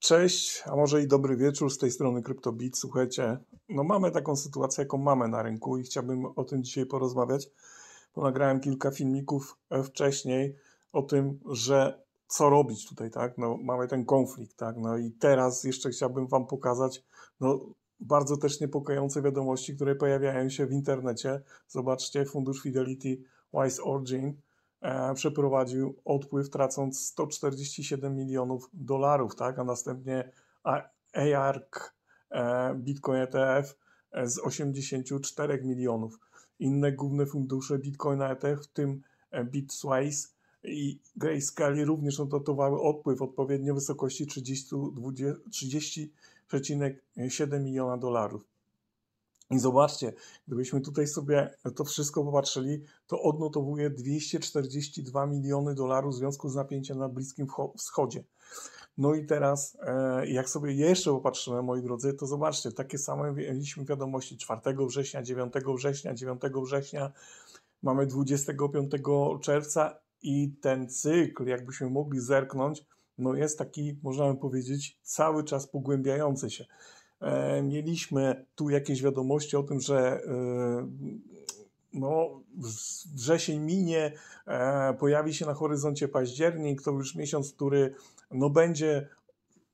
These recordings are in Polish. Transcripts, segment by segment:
Cześć, a może i dobry wieczór z tej strony CryptoBit. Słuchajcie, no mamy taką sytuację, jaką mamy na rynku i chciałbym o tym dzisiaj porozmawiać. Ponagrałem kilka filmików e, wcześniej o tym, że co robić tutaj, tak? No mamy ten konflikt, tak? No i teraz jeszcze chciałbym Wam pokazać, no bardzo też niepokojące wiadomości, które pojawiają się w internecie. Zobaczcie, fundusz Fidelity Wise Origin E, przeprowadził odpływ, tracąc 147 milionów dolarów, tak? a następnie ARK e, Bitcoin ETF e, z 84 milionów. Inne główne fundusze Bitcoin ETF, w tym BitSwice i Grayscale również odnotowały odpływ odpowiednio w wysokości 30,7 30, miliona dolarów. I zobaczcie, gdybyśmy tutaj sobie to wszystko popatrzyli, to odnotowuje 242 miliony dolarów w związku z napięciem na Bliskim Wschodzie. No i teraz, e, jak sobie jeszcze popatrzymy, moi drodzy, to zobaczcie, takie same mieliśmy wiadomości 4 września, 9 września, 9 września, mamy 25 czerwca i ten cykl, jakbyśmy mogli zerknąć, no jest taki, można by powiedzieć, cały czas pogłębiający się. E, mieliśmy tu jakieś wiadomości o tym, że e, no, wrzesień minie, e, pojawi się na horyzoncie październik, to już miesiąc, który no, będzie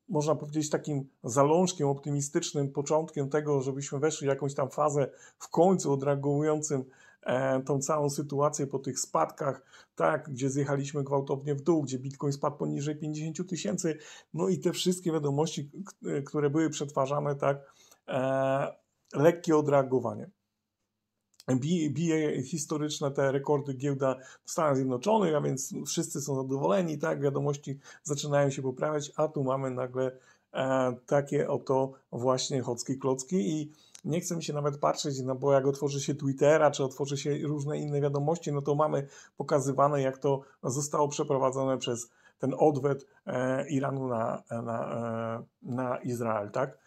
można powiedzieć, takim zalążkiem optymistycznym, początkiem tego, żebyśmy weszli w jakąś tam fazę w końcu odreagującym E, tą całą sytuację po tych spadkach, tak, gdzie zjechaliśmy gwałtownie w dół, gdzie Bitcoin spadł poniżej 50 tysięcy, no i te wszystkie wiadomości, e, które były przetwarzane, tak, e, lekkie odreagowanie bije historyczne te rekordy giełda w Stanach Zjednoczonych, a więc wszyscy są zadowoleni, tak, wiadomości zaczynają się poprawiać, a tu mamy nagle e, takie oto właśnie chocki klocki i nie chce mi się nawet patrzeć, no bo jak otworzy się Twittera, czy otworzy się różne inne wiadomości, no to mamy pokazywane, jak to zostało przeprowadzone przez ten odwet e, Iranu na, e, na, e, na Izrael, tak?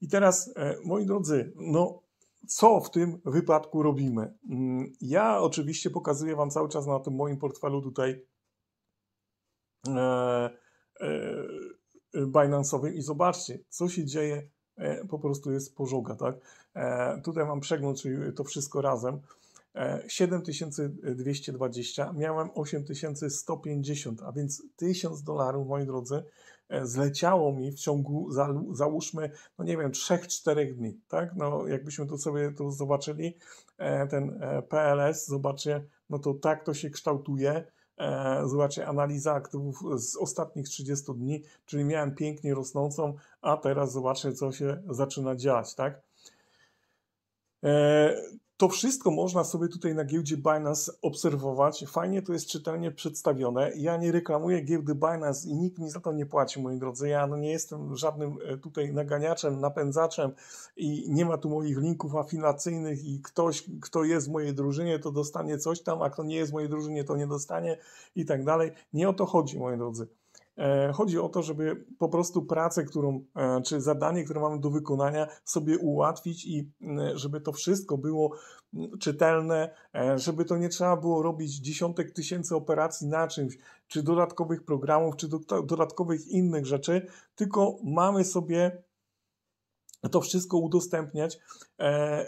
I teraz, e, moi drodzy, no co w tym wypadku robimy? Mm, ja oczywiście pokazuję Wam cały czas na tym moim portfelu tutaj e, e, Binance'owym i zobaczcie, co się dzieje E, po prostu jest pożoga, tak? E, tutaj mam przegląd, czyli to wszystko razem. 7220, e, miałem 8150, a więc 1000 dolarów, moi drodzy, zleciało mi w ciągu, załóżmy, no nie wiem, 3-4 dni, tak? No jakbyśmy to sobie to zobaczyli, ten PLS, zobaczcie, no to tak to się kształtuje, E, zobaczcie, analiza aktywów z ostatnich 30 dni, czyli miałem pięknie rosnącą, a teraz zobaczcie, co się zaczyna dziać, tak? E, to wszystko można sobie tutaj na giełdzie Binance obserwować. Fajnie to jest czytelnie przedstawione. Ja nie reklamuję giełdy Binance i nikt mi za to nie płaci, moi drodzy. Ja nie jestem żadnym e, tutaj naganiaczem, napędzaczem i nie ma tu moich linków afilacyjnych i ktoś, kto jest w mojej drużynie, to dostanie coś tam, a kto nie jest w mojej drużynie, to nie dostanie i tak dalej. Nie o to chodzi, moi drodzy. E, chodzi o to, żeby po prostu pracę, którą, e, czy zadanie, które mamy do wykonania, sobie ułatwić i żeby to wszystko było czytelne, e, żeby to nie trzeba było robić dziesiątek tysięcy operacji na czymś, czy dodatkowych programów, czy dodatkowych innych rzeczy, tylko mamy sobie to wszystko udostępniać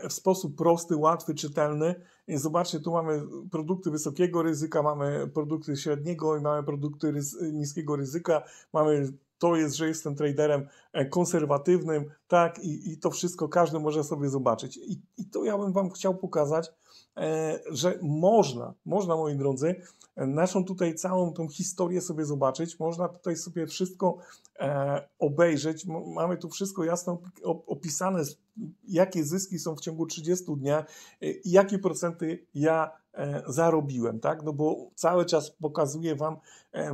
w sposób prosty, łatwy, czytelny i zobaczcie, tu mamy produkty wysokiego ryzyka, mamy produkty średniego i mamy produkty niskiego ryzyka. Mamy to jest, że jestem traderem e, konserwatywnym, tak, i, i to wszystko każdy może sobie zobaczyć. I, I, to ja bym Wam chciał pokazać, e, że można, można moi drodzy, e, naszą tutaj całą tą historię sobie zobaczyć, można tutaj sobie wszystko E, obejrzeć. Mamy tu wszystko jasno opisane, jakie zyski są w ciągu 30 dnia e, i jakie procenty ja e, zarobiłem, tak? No bo cały czas pokazuję Wam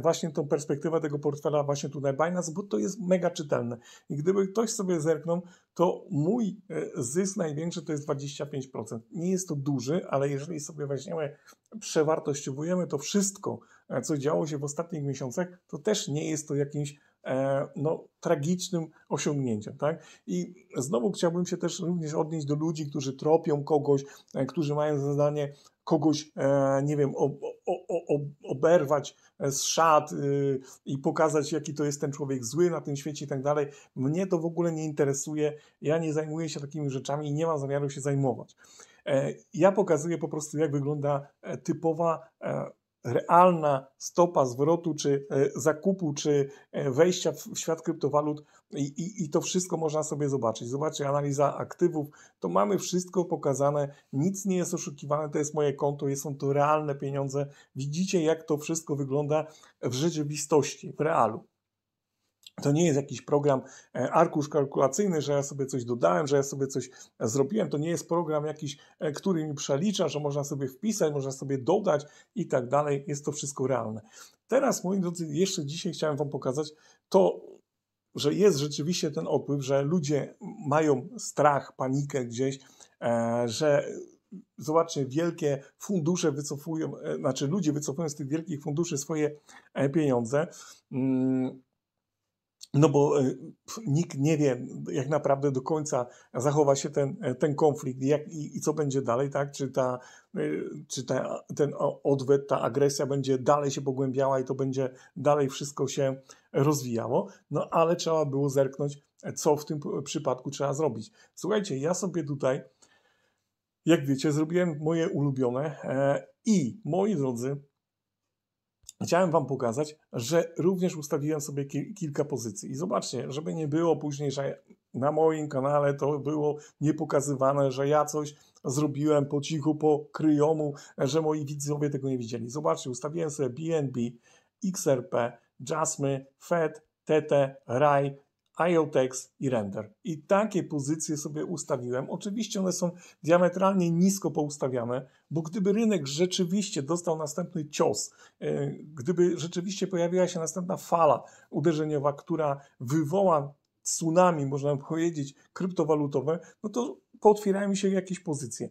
właśnie tą perspektywę tego portfela właśnie tutaj Binance, bo to jest mega czytelne. I gdyby ktoś sobie zerknął, to mój zysk największy to jest 25%. Nie jest to duży, ale jeżeli sobie weźmiemy, przewartościowujemy to wszystko, co działo się w ostatnich miesiącach, to też nie jest to jakimś E, no, tragicznym osiągnięciem. Tak? I znowu chciałbym się też również odnieść do ludzi, którzy tropią kogoś, e, którzy mają za zadanie kogoś, e, nie wiem, oberwać z szat y, i pokazać, jaki to jest ten człowiek zły na tym świecie i tak dalej. Mnie to w ogóle nie interesuje. Ja nie zajmuję się takimi rzeczami i nie mam zamiaru się zajmować. Ja pokazuję po prostu, jak wygląda typowa realna stopa zwrotu, czy e, zakupu, czy e, wejścia w świat kryptowalut i, i, i, to wszystko można sobie zobaczyć. Zobaczcie, analiza aktywów, to mamy wszystko pokazane, nic nie jest oszukiwane, to jest moje konto, są to realne pieniądze. Widzicie, jak to wszystko wygląda w rzeczywistości, w realu. To nie jest jakiś program, e, arkusz kalkulacyjny, że ja sobie coś dodałem, że ja sobie coś zrobiłem. To nie jest program jakiś, e, który mi przelicza, że można sobie wpisać, można sobie dodać i tak dalej. Jest to wszystko realne. Teraz, moi drodzy, jeszcze dzisiaj chciałem Wam pokazać to, że jest rzeczywiście ten odpływ, że ludzie mają strach, panikę gdzieś, e, że zobaczcie, wielkie fundusze wycofują, znaczy ludzie wycofują z tych wielkich funduszy swoje pieniądze. Mm, no bo e, nikt nie wie jak naprawdę do końca zachowa się ten, e, ten konflikt jak, i, i co będzie dalej, tak? Czy, ta, e, czy ta, ten odwet, ta agresja będzie dalej się pogłębiała i to będzie dalej wszystko się rozwijało. No ale trzeba było zerknąć, co w tym przypadku trzeba zrobić. Słuchajcie, ja sobie tutaj, jak wiecie, zrobiłem moje ulubione i moi drodzy, Chciałem Wam pokazać, że również ustawiłem sobie ki kilka pozycji. I zobaczcie, żeby nie było później, że na moim kanale to było niepokazywane, że ja coś zrobiłem po cichu, po kryjomu, że moi widzowie tego nie widzieli. Zobaczcie, ustawiłem sobie BNB, XRP, Jasmy, Fed, TT, RAI, IOTEX i render. I takie pozycje sobie ustawiłem. Oczywiście one są diametralnie nisko poustawiane, bo gdyby rynek rzeczywiście dostał następny cios, e, gdyby rzeczywiście pojawiła się następna fala uderzeniowa, która wywoła tsunami, można powiedzieć, kryptowalutowe, no to pootwierają mi się jakieś pozycje.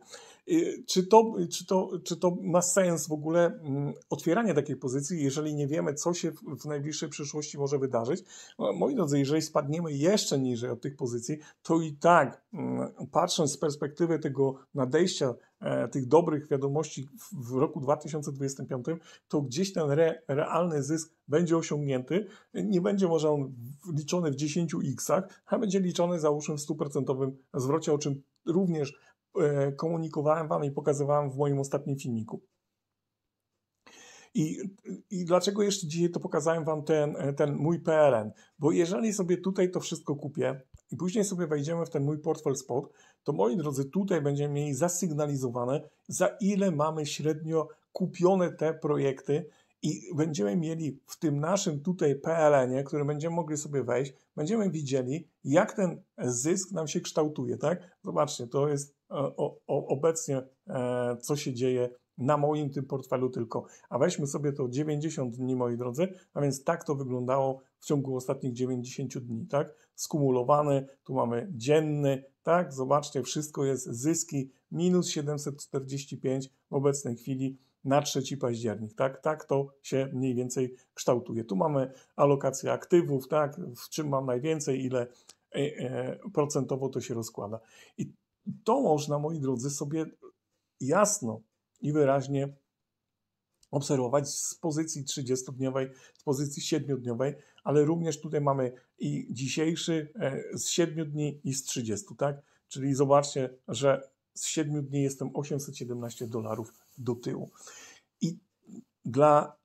Y, czy to, czy, to, czy to ma sens w ogóle mm, otwieranie takiej pozycji, jeżeli nie wiemy, co się w najbliższej przyszłości może wydarzyć? No, moi drodzy, jeżeli spadniemy jeszcze niżej od tych pozycji, to i tak, mm, patrząc z perspektywy tego nadejścia e, tych dobrych wiadomości w roku 2025, to gdzieś ten re, realny zysk będzie osiągnięty. Nie będzie może on liczony w 10 x, a będzie liczony załóżmy w 100% zwrocie, o czym również E, komunikowałem Wam i pokazywałem w moim ostatnim filmiku. I, I, dlaczego jeszcze dzisiaj to pokazałem Wam ten, e, ten mój PLN, Bo jeżeli sobie tutaj to wszystko kupię i później sobie wejdziemy w ten mój portfel spot, to moi drodzy, tutaj będziemy mieli zasygnalizowane, za ile mamy średnio kupione te projekty i będziemy mieli w tym naszym tutaj PLN-ie, który będziemy mogli sobie wejść, będziemy widzieli, jak ten zysk nam się kształtuje, tak? Zobaczcie, to jest o, o, obecnie, e, co się dzieje na moim tym portfelu tylko. A weźmy sobie to 90 dni, moi drodzy, a więc tak to wyglądało w ciągu ostatnich 90 dni, tak? Skumulowany, tu mamy dzienny, tak? Zobaczcie, wszystko jest zyski minus 745 w obecnej chwili na 3 październik, tak? Tak to się mniej więcej kształtuje. Tu mamy alokację aktywów, tak? W czym mam najwięcej, ile e, e, procentowo to się rozkłada. I i to można, moi drodzy, sobie jasno i wyraźnie obserwować z pozycji 30-dniowej, z pozycji 7-dniowej, ale również tutaj mamy i dzisiejszy e, z 7 dni i z 30, tak? Czyli zobaczcie, że z 7 dni jestem 817 dolarów do tyłu. I dla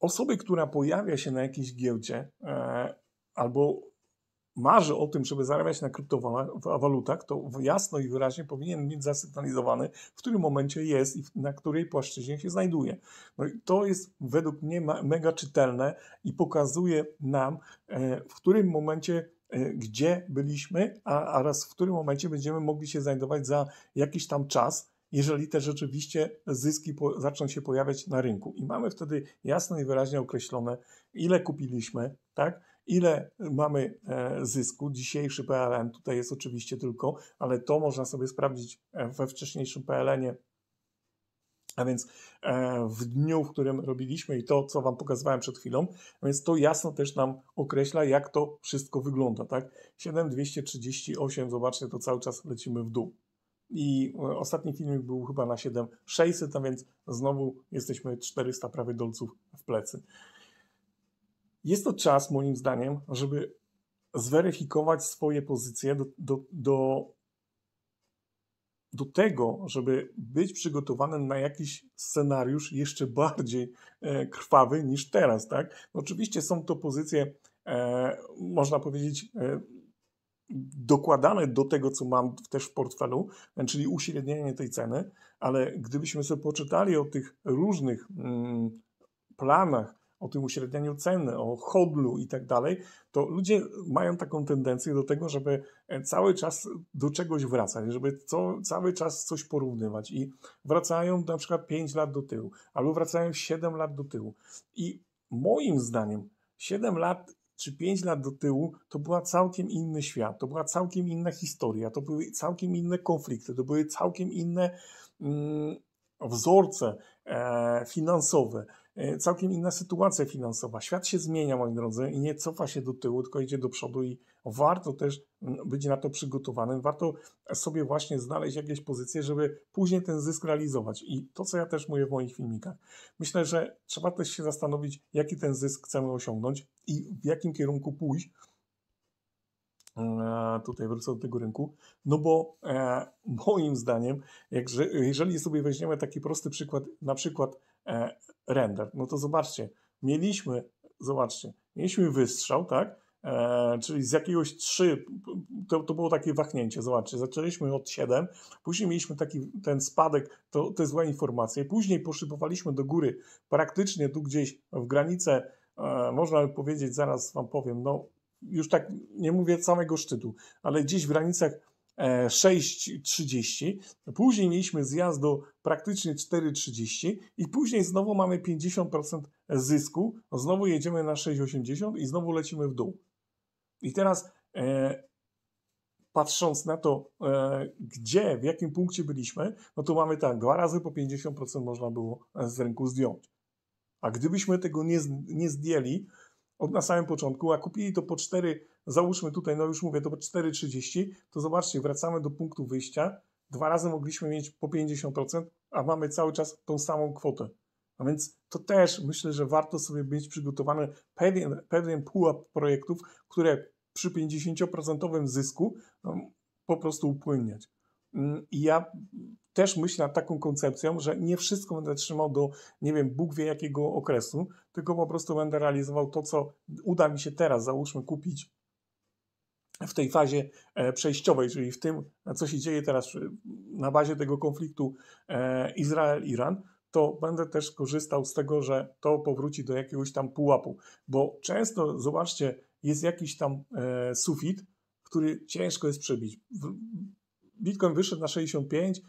osoby, która pojawia się na jakiejś giełdzie e, albo marzy o tym, żeby zarabiać na kryptowalutach, to jasno i wyraźnie powinien mieć zasygnalizowany, w którym momencie jest i na której płaszczyźnie się znajduje. No i to jest według mnie mega czytelne i pokazuje nam, e, w którym momencie e, gdzie byliśmy, a, raz w którym momencie będziemy mogli się znajdować za jakiś tam czas, jeżeli te rzeczywiście zyski po, zaczną się pojawiać na rynku. I mamy wtedy jasno i wyraźnie określone, ile kupiliśmy, tak? ile mamy e, zysku. Dzisiejszy PLN tutaj jest oczywiście tylko, ale to można sobie sprawdzić e, we wcześniejszym PLN-ie. A więc e, w dniu, w którym robiliśmy i to, co Wam pokazywałem przed chwilą, więc to jasno też nam określa, jak to wszystko wygląda. Tak? 7,238, zobaczcie, to cały czas lecimy w dół i ostatni filmik był chyba na 7600, a więc znowu jesteśmy 400 prawie dolców w plecy. Jest to czas, moim zdaniem, żeby zweryfikować swoje pozycje do, do, do, do tego, żeby być przygotowanym na jakiś scenariusz jeszcze bardziej e, krwawy niż teraz. Tak? No oczywiście są to pozycje, e, można powiedzieć, e, dokładane do tego, co mam też w portfelu, e, czyli uśrednienie tej ceny, ale gdybyśmy sobie poczytali o tych różnych mm, planach, o tym uśrednianiu ceny, o hodlu i tak dalej, to ludzie mają taką tendencję do tego, żeby e, cały czas do czegoś wracać, żeby co, cały czas coś porównywać i wracają na przykład 5 lat do tyłu, albo wracają 7 lat do tyłu. I moim zdaniem 7 lat czy 5 lat do tyłu, to była całkiem inny świat, to była całkiem inna historia, to były całkiem inne konflikty, to były całkiem inne mm, wzorce e, finansowe, E, całkiem inna sytuacja finansowa. Świat się zmienia, moi drodzy, i nie cofa się do tyłu, tylko idzie do przodu i warto też mm, być na to przygotowanym. Warto sobie właśnie znaleźć jakieś pozycje, żeby później ten zysk realizować. I to, co ja też mówię w moich filmikach. Myślę, że trzeba też się zastanowić, jaki ten zysk chcemy osiągnąć i w jakim kierunku pójść. E, tutaj wrócę do tego rynku, no bo e, moim zdaniem, jak, jeżeli sobie weźmiemy taki prosty przykład, na przykład E, render. No to zobaczcie, mieliśmy, zobaczcie, mieliśmy wystrzał, tak? E, czyli z jakiegoś 3, to, to, było takie wahnięcie, zobaczcie, zaczęliśmy od 7, później mieliśmy taki ten spadek, to, te złe informacje. później poszybowaliśmy do góry, praktycznie tu gdzieś w granicę, e, można by powiedzieć, zaraz Wam powiem, no już tak nie mówię samego szczytu, ale gdzieś w granicach 6.30, później mieliśmy zjazd do praktycznie 4.30 i później znowu mamy 50% zysku, znowu jedziemy na 6.80 i znowu lecimy w dół. I teraz e, patrząc na to, e, gdzie, w jakim punkcie byliśmy, no to mamy tak, dwa razy po 50% można było z rynku zdjąć. A gdybyśmy tego nie, nie zdjęli od na samym początku, a kupili to po 4 załóżmy tutaj, no już mówię, to 4,30, to zobaczcie, wracamy do punktu wyjścia, dwa razy mogliśmy mieć po 50%, a mamy cały czas tą samą kwotę. A więc to też myślę, że warto sobie być przygotowany pewien, pewien pułap projektów, które przy 50% zysku no, po prostu upłynniać. Mm, I ja też myślę nad taką koncepcją, że nie wszystko będę trzymał do, nie wiem, Bóg wie jakiego okresu, tylko po prostu będę realizował to, co uda mi się teraz, załóżmy, kupić w tej fazie e, przejściowej, czyli w tym, co się dzieje teraz e, na bazie tego konfliktu e, Izrael-Iran, to będę też korzystał z tego, że to powróci do jakiegoś tam pułapu, bo często, zobaczcie, jest jakiś tam sufit, który ciężko jest przebić. Bitcoin wyszedł na 65,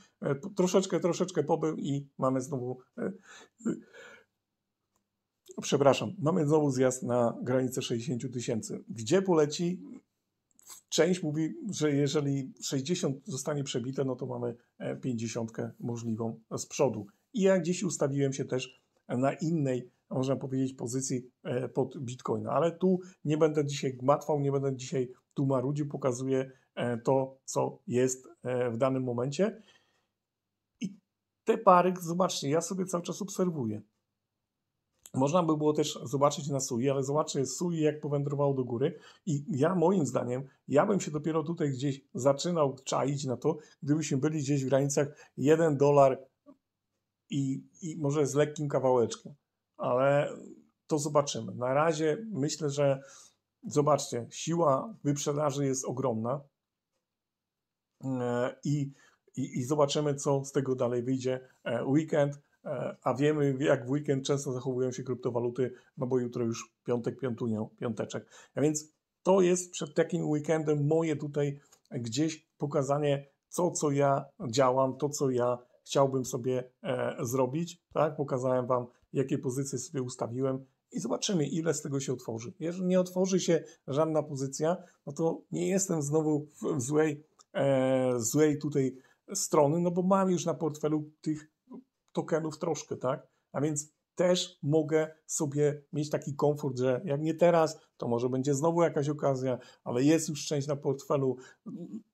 troszeczkę, troszeczkę pobył i mamy znowu. Przepraszam, mamy znowu zjazd na granicę 60 tysięcy. Gdzie poleci? część mówi, że jeżeli 60 zostanie przebite, no to mamy 50 e, możliwą z przodu. I ja gdzieś ustawiłem się też na innej, można powiedzieć, pozycji e, pod Bitcoina, ale tu nie będę dzisiaj gmatwał, nie będę dzisiaj tu marudził, pokazuję e, to, co jest w danym momencie. I te pary, zobaczcie, ja sobie cały czas obserwuję. Można by było też zobaczyć na Sui, ale zobaczę Sui, jak powędrował do góry. I ja, moim zdaniem, ja bym się dopiero tutaj gdzieś zaczynał czaić na to, gdybyśmy byli gdzieś w granicach 1 dolar i, i może z lekkim kawałeczkiem. Ale to zobaczymy. Na razie myślę, że zobaczcie, siła wyprzedaży jest ogromna. E, I, i, i zobaczymy, co z tego dalej wyjdzie. E, weekend E, a wiemy, jak w weekend często zachowują się kryptowaluty, no bo jutro już piątek, piątunią, piąteczek. A więc to jest przed takim weekendem moje tutaj gdzieś pokazanie, co, co ja działam, to, co ja chciałbym sobie e, zrobić. Tak? Pokazałem Wam, jakie pozycje sobie ustawiłem i zobaczymy, ile z tego się otworzy. Jeżeli nie otworzy się żadna pozycja, no to nie jestem znowu w, w złej, e, złej tutaj strony, no bo mam już na portfelu tych tokenów troszkę, tak? A więc też mogę sobie mieć taki komfort, że jak nie teraz, to może będzie znowu jakaś okazja, ale jest już część na portfelu,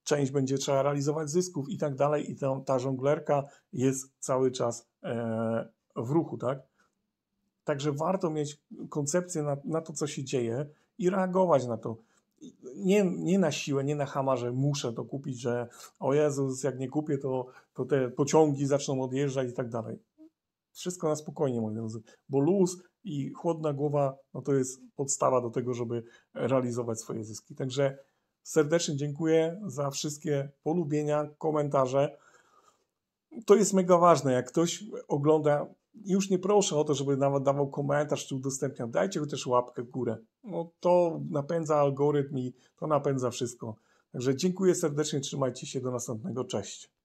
część będzie trzeba realizować zysków i tak dalej, i ta, ta żonglerka jest cały czas e, w ruchu, tak? Także warto mieć koncepcję na, na to, co się dzieje i reagować na to nie, nie na siłę, nie na hamarze muszę to kupić, że o Jezus, jak nie kupię, to, to te pociągi zaczną odjeżdżać i tak dalej. Wszystko na spokojnie, moi drodzy, bo luz i chłodna głowa no to jest podstawa do tego, żeby realizować swoje zyski. Także serdecznie dziękuję za wszystkie polubienia, komentarze. To jest mega ważne. Jak ktoś ogląda już nie proszę o to, żeby nawet dawał komentarz czy udostępniał, dajcie chociaż łapkę w górę. No to napędza algorytm i to napędza wszystko. Także dziękuję serdecznie, trzymajcie się, do następnego, cześć.